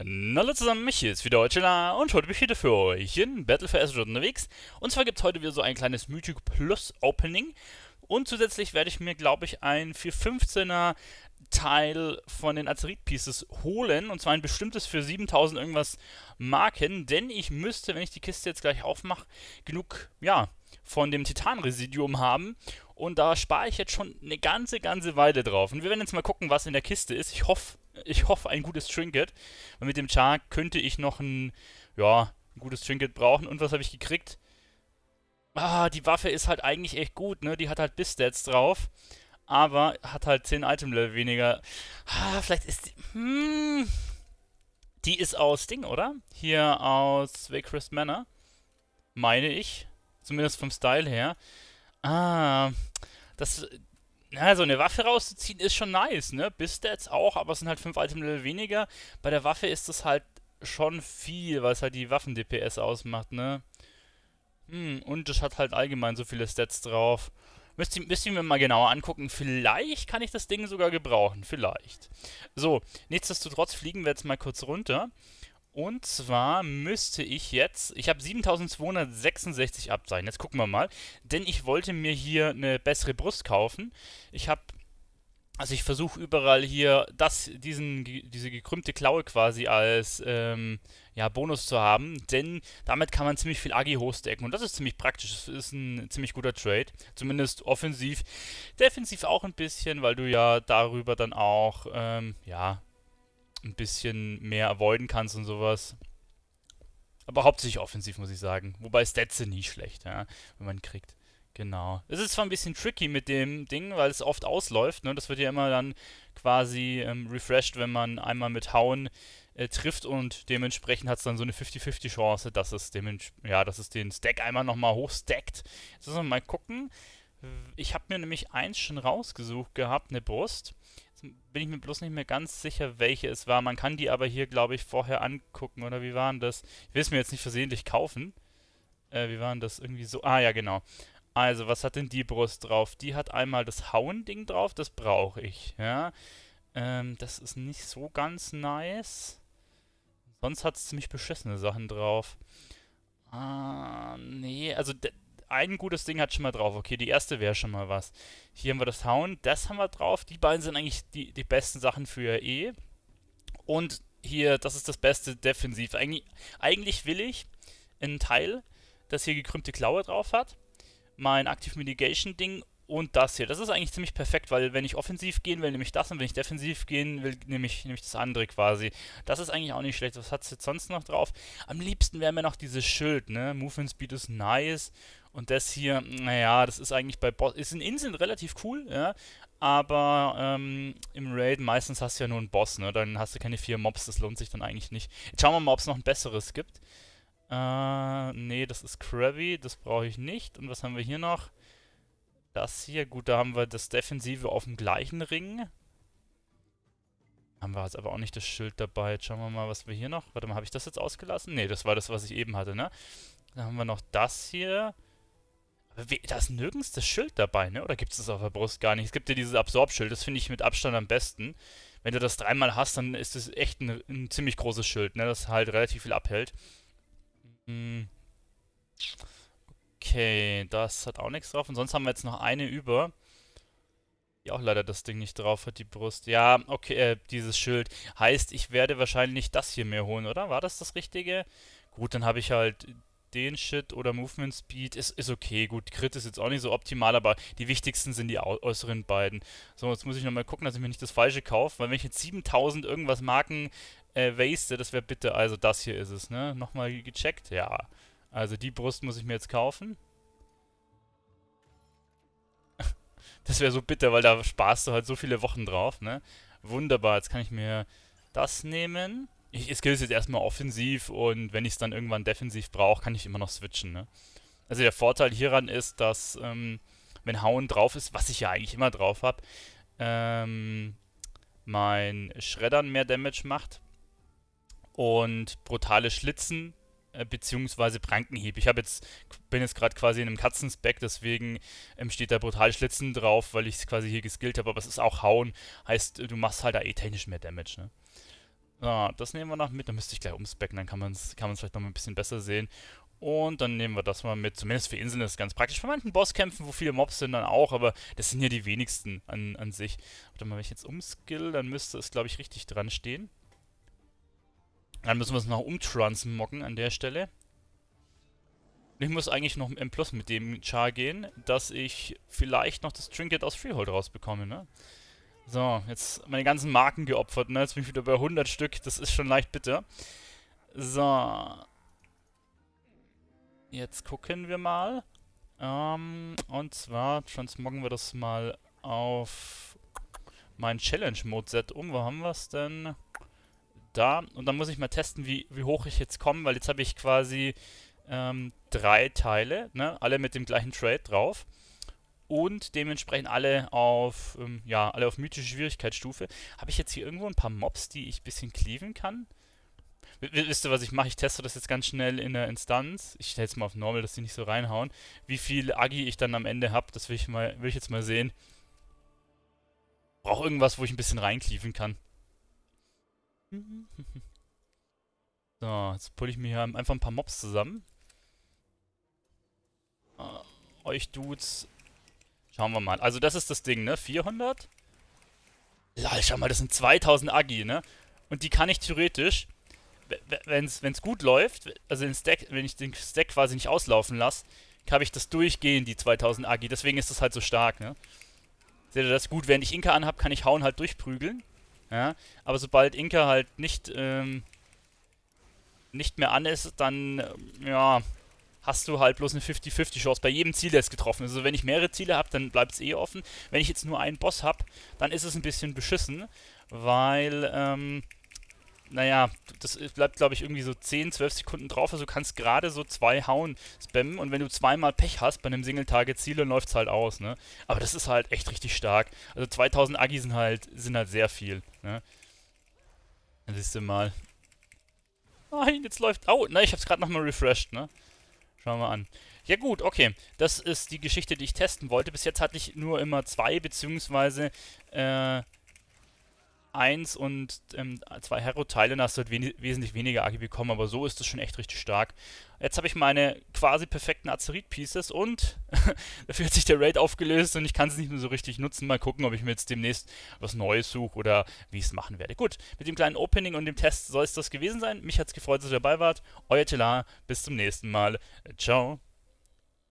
Hallo zusammen, mich hier ist wieder Deutschela und heute bin ich wieder für euch in Battle for Azeroth unterwegs. Und zwar gibt es heute wieder so ein kleines Mythic Plus Opening und zusätzlich werde ich mir, glaube ich, ein 415er Teil von den Azeroth Pieces holen und zwar ein bestimmtes für 7000 irgendwas Marken, denn ich müsste, wenn ich die Kiste jetzt gleich aufmache, genug, ja, von dem Titanresidium haben und da spare ich jetzt schon eine ganze, ganze Weile drauf. Und wir werden jetzt mal gucken, was in der Kiste ist. Ich hoffe, ich hoffe, ein gutes Trinket. Und mit dem Char könnte ich noch ein, ja, ein gutes Trinket brauchen. Und was habe ich gekriegt? Ah, die Waffe ist halt eigentlich echt gut, ne? Die hat halt Bisstats drauf, aber hat halt 10 Item-Level weniger. Ah, vielleicht ist die... Hm, die ist aus Ding, oder? Hier aus Waycrest Manor. Meine ich. Zumindest vom Style her. Ah, das, na, so eine Waffe rauszuziehen ist schon nice, ne? Bistats auch, aber es sind halt 5 Item-Level weniger. Bei der Waffe ist das halt schon viel, weil es halt die Waffen-DPS ausmacht, ne? Hm, und das hat halt allgemein so viele Stats drauf. Müsst ihr, müsst ihr mir mal genauer angucken. Vielleicht kann ich das Ding sogar gebrauchen. Vielleicht. So, nichtsdestotrotz fliegen wir jetzt mal kurz runter und zwar müsste ich jetzt, ich habe 7266 Abzeichen, jetzt gucken wir mal, denn ich wollte mir hier eine bessere Brust kaufen. Ich habe, also ich versuche überall hier das, diesen, diese gekrümmte Klaue quasi als ähm, ja, Bonus zu haben, denn damit kann man ziemlich viel Agi hochstacken und das ist ziemlich praktisch, das ist ein ziemlich guter Trade, zumindest offensiv. Defensiv auch ein bisschen, weil du ja darüber dann auch, ähm, ja, ein bisschen mehr avoiden kannst und sowas. Aber hauptsächlich offensiv, muss ich sagen. Wobei Stats sind nie schlecht, ja, wenn man kriegt. Genau. Es ist zwar ein bisschen tricky mit dem Ding, weil es oft ausläuft. Ne? Das wird ja immer dann quasi ähm, refreshed, wenn man einmal mit Hauen äh, trifft und dementsprechend hat es dann so eine 50-50 Chance, dass es, ja, dass es den Stack einmal nochmal hochstackt. Jetzt müssen wir mal gucken. Ich habe mir nämlich eins schon rausgesucht gehabt, eine Brust bin ich mir bloß nicht mehr ganz sicher, welche es war. Man kann die aber hier, glaube ich, vorher angucken, oder wie waren das? Ich will es mir jetzt nicht versehentlich kaufen. Äh, wie waren das? Irgendwie so. Ah, ja, genau. Also, was hat denn die Brust drauf? Die hat einmal das Hauen-Ding drauf, das brauche ich, ja. Ähm, das ist nicht so ganz nice. Sonst hat es ziemlich beschissene Sachen drauf. Ah, nee, also ein gutes Ding hat schon mal drauf. Okay, die erste wäre schon mal was. Hier haben wir das Hound, das haben wir drauf. Die beiden sind eigentlich die, die besten Sachen für E. Und hier, das ist das Beste defensiv. Eig eigentlich will ich einen Teil, das hier gekrümmte Klaue drauf hat, mein Active Mitigation Ding und das hier. Das ist eigentlich ziemlich perfekt, weil wenn ich offensiv gehen will, nehme ich das und wenn ich defensiv gehen will, nehme ich, nehme ich das andere quasi. Das ist eigentlich auch nicht schlecht. Was hat es jetzt sonst noch drauf? Am liebsten wäre mir noch dieses Schild, ne? Movement Speed ist nice. Und das hier, naja, das ist eigentlich bei Boss. Ist in Inseln relativ cool, ja. Aber ähm, im Raid meistens hast du ja nur einen Boss, ne? Dann hast du keine vier Mobs, das lohnt sich dann eigentlich nicht. Jetzt schauen wir mal, ob es noch ein besseres gibt. Äh, nee, das ist Krabby, das brauche ich nicht. Und was haben wir hier noch? Das hier, gut, da haben wir das Defensive auf dem gleichen Ring. Haben wir jetzt aber auch nicht das Schild dabei. Jetzt schauen wir mal, was wir hier noch... Warte mal, habe ich das jetzt ausgelassen? Nee, das war das, was ich eben hatte, ne? Dann haben wir noch das hier. Da ist nirgends das Schild dabei, ne? Oder gibt es das auf der Brust gar nicht? Es gibt ja dieses Absorbschild, das finde ich mit Abstand am besten. Wenn du das dreimal hast, dann ist das echt ein, ein ziemlich großes Schild, ne? Das halt relativ viel abhält. Hm. Okay, das hat auch nichts drauf. Und sonst haben wir jetzt noch eine über. Die auch leider das Ding nicht drauf hat, die Brust. Ja, okay, äh, dieses Schild. Heißt, ich werde wahrscheinlich das hier mehr holen, oder? War das das Richtige? Gut, dann habe ich halt den Shit oder Movement Speed ist, ist okay. Gut, Crit ist jetzt auch nicht so optimal, aber die wichtigsten sind die äußeren beiden. So, jetzt muss ich nochmal gucken, dass ich mir nicht das Falsche kaufe, weil wenn ich jetzt 7000 irgendwas Marken äh, waste, das wäre bitte, also das hier ist es, ne? Nochmal gecheckt, ja. Also die Brust muss ich mir jetzt kaufen. das wäre so bitter, weil da sparst du halt so viele Wochen drauf, ne? Wunderbar, jetzt kann ich mir das nehmen ich, ich skill es jetzt erstmal offensiv und wenn ich es dann irgendwann defensiv brauche, kann ich immer noch switchen. Ne? Also der Vorteil hieran ist, dass ähm, wenn Hauen drauf ist, was ich ja eigentlich immer drauf habe, ähm, mein Schreddern mehr Damage macht und brutale Schlitzen äh, beziehungsweise Prankenhieb. Ich habe jetzt bin jetzt gerade quasi in einem Katzenspeck, deswegen ähm, steht da brutal Schlitzen drauf, weil ich es quasi hier geskillt habe, aber es ist auch Hauen, heißt du machst halt da eh technisch mehr Damage, ne? Ah, das nehmen wir noch mit. Dann müsste ich gleich umspecken, dann kann man es kann vielleicht noch mal ein bisschen besser sehen. Und dann nehmen wir das mal mit. Zumindest für Inseln ist es ganz praktisch. Bei manchen Bosskämpfen, wo viele Mobs sind, dann auch, aber das sind ja die wenigsten an, an sich. Warte mal, wenn ich jetzt umskill, dann müsste es, glaube ich, richtig dran stehen. Dann müssen wir es noch umtransmocken an der Stelle. Ich muss eigentlich noch M Plus mit dem Char gehen, dass ich vielleicht noch das Trinket aus Freehold rausbekomme, ne? So, jetzt meine ganzen Marken geopfert, ne? Jetzt bin ich wieder bei 100 Stück, das ist schon leicht bitter. So. Jetzt gucken wir mal. Ähm, und zwar transmoggen wir das mal auf mein Challenge-Mode-Set um. Wo haben wir es denn? Da. Und dann muss ich mal testen, wie, wie hoch ich jetzt komme, weil jetzt habe ich quasi ähm, drei Teile, ne? Alle mit dem gleichen Trade drauf und dementsprechend alle auf, ähm, ja, alle auf mythische Schwierigkeitsstufe. Habe ich jetzt hier irgendwo ein paar Mobs, die ich ein bisschen cleaven kann? Wisst ihr, was ich mache? Ich teste das jetzt ganz schnell in der Instanz. Ich stelle es mal auf Normal, dass die nicht so reinhauen. Wie viel Agi ich dann am Ende habe, das will ich, mal, will ich jetzt mal sehen. Brauche irgendwas, wo ich ein bisschen reinkliefen kann. So, jetzt pulle ich mir hier einfach ein paar Mobs zusammen. Uh, euch Dudes Schauen wir mal. Also das ist das Ding, ne? 400? Lol, schau mal, das sind 2000 Agi, ne? Und die kann ich theoretisch, wenn es gut läuft, also den Stack, wenn ich den Stack quasi nicht auslaufen lasse, habe ich das durchgehen, die 2000 Agi. Deswegen ist das halt so stark, ne? Seht ihr das? Gut, während ich Inka anhab, kann ich Hauen halt durchprügeln. Ja? Aber sobald Inka halt nicht, ähm, nicht mehr an ist, dann, ähm, ja, hast du halt bloß eine 50-50-Chance bei jedem Ziel, der es getroffen ist. Also wenn ich mehrere Ziele habe, dann bleibt es eh offen. Wenn ich jetzt nur einen Boss habe, dann ist es ein bisschen beschissen, weil, ähm, naja, das bleibt, glaube ich, irgendwie so 10, 12 Sekunden drauf. Also du kannst gerade so zwei Hauen spammen und wenn du zweimal Pech hast bei einem Single-Target-Ziel, dann läuft es halt aus, ne? Aber das ist halt echt richtig stark. Also 2000 Agi sind halt, sind halt sehr viel, ne? Das siehst du mal. Nein, jetzt läuft... Oh, nein, ich hab's gerade nochmal refreshed, ne? Schauen wir an. Ja gut, okay. Das ist die Geschichte, die ich testen wollte. Bis jetzt hatte ich nur immer zwei, beziehungsweise äh, 1 und ähm, zwei hero dann hast du halt we wesentlich weniger AG bekommen, aber so ist das schon echt richtig stark. Jetzt habe ich meine quasi perfekten Azerit-Pieces und dafür hat sich der Raid aufgelöst und ich kann es nicht mehr so richtig nutzen. Mal gucken, ob ich mir jetzt demnächst was Neues suche oder wie ich es machen werde. Gut, mit dem kleinen Opening und dem Test soll es das gewesen sein. Mich hat es gefreut, dass ihr dabei wart. Euer Telar, bis zum nächsten Mal. Ciao.